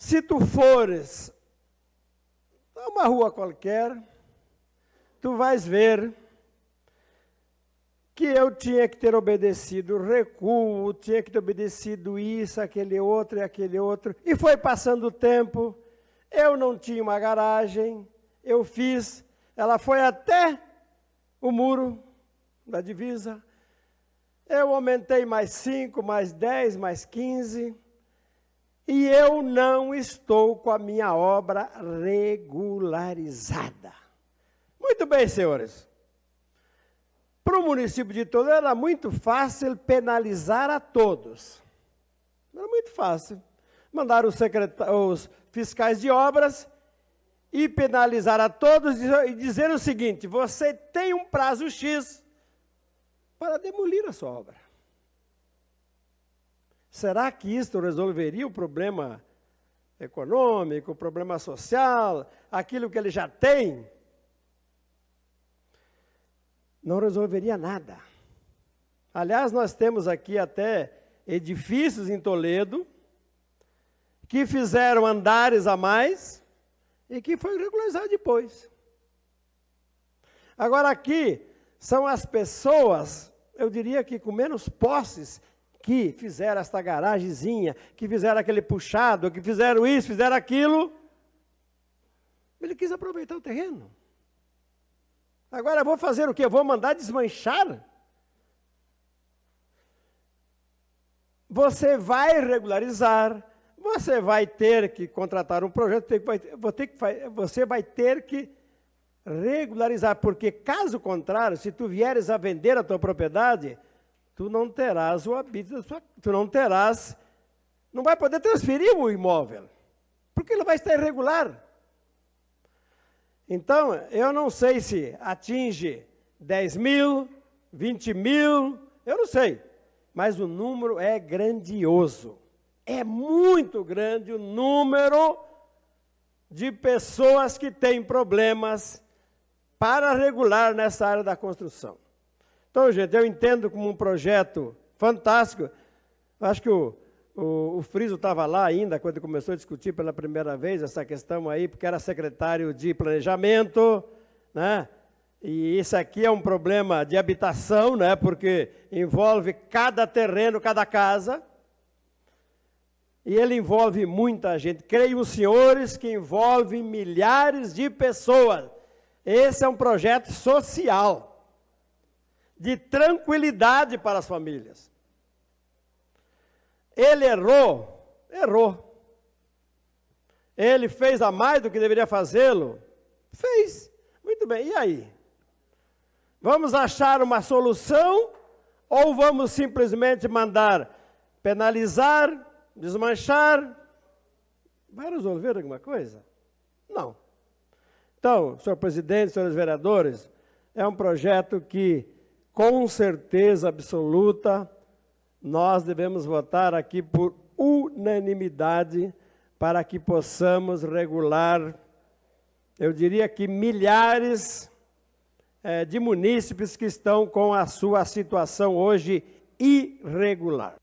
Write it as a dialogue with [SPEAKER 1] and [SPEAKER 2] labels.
[SPEAKER 1] Se tu fores a tá uma rua qualquer, tu vais ver que eu tinha que ter obedecido recuo, tinha que ter obedecido isso, aquele outro e aquele outro. E foi passando o tempo, eu não tinha uma garagem, eu fiz, ela foi até o muro da divisa. Eu aumentei mais 5, mais 10, mais 15 e eu não estou com a minha obra regularizada. Muito bem, senhores. Para o município de Toledo era muito fácil penalizar a todos. Era muito fácil. Mandaram os, os fiscais de obras e penalizar a todos e dizer o seguinte: você tem um prazo X para demolir a sua obra. Será que isto resolveria o problema econômico, o problema social, aquilo que ele já tem? Não resolveria nada. Aliás, nós temos aqui até edifícios em Toledo que fizeram andares a mais e que foi regularizado depois. Agora aqui são as pessoas, eu diria que com menos posses que fizeram esta garagemzinha, que fizeram aquele puxado, que fizeram isso, fizeram aquilo. Ele quis aproveitar o terreno. Agora vou fazer o quê? Vou mandar desmanchar? Você vai regularizar, você vai ter que contratar um projeto, você vai ter que regularizar, porque caso contrário, se tu vieres a vender a tua propriedade, tu não terás o habito, da sua, tu não terás, não vai poder transferir o imóvel, porque ele vai estar irregular. Então, eu não sei se atinge 10 mil, 20 mil, eu não sei, mas o número é grandioso. É muito grande o número de pessoas que têm problemas para regular nessa área da construção. Então, gente, eu entendo como um projeto fantástico. Acho que o, o, o Friso estava lá ainda quando começou a discutir pela primeira vez essa questão aí, porque era secretário de planejamento, né? E isso aqui é um problema de habitação, né? Porque envolve cada terreno, cada casa. E ele envolve muita gente. Creio os senhores que envolve milhares de pessoas. Esse é um projeto social de tranquilidade para as famílias. Ele errou, errou. Ele fez a mais do que deveria fazê-lo? Fez. Muito bem, e aí? Vamos achar uma solução ou vamos simplesmente mandar penalizar, desmanchar? Vai resolver alguma coisa? Não. Então, senhor presidente, senhores vereadores, é um projeto que com certeza absoluta, nós devemos votar aqui por unanimidade para que possamos regular, eu diria que milhares é, de munícipes que estão com a sua situação hoje irregular.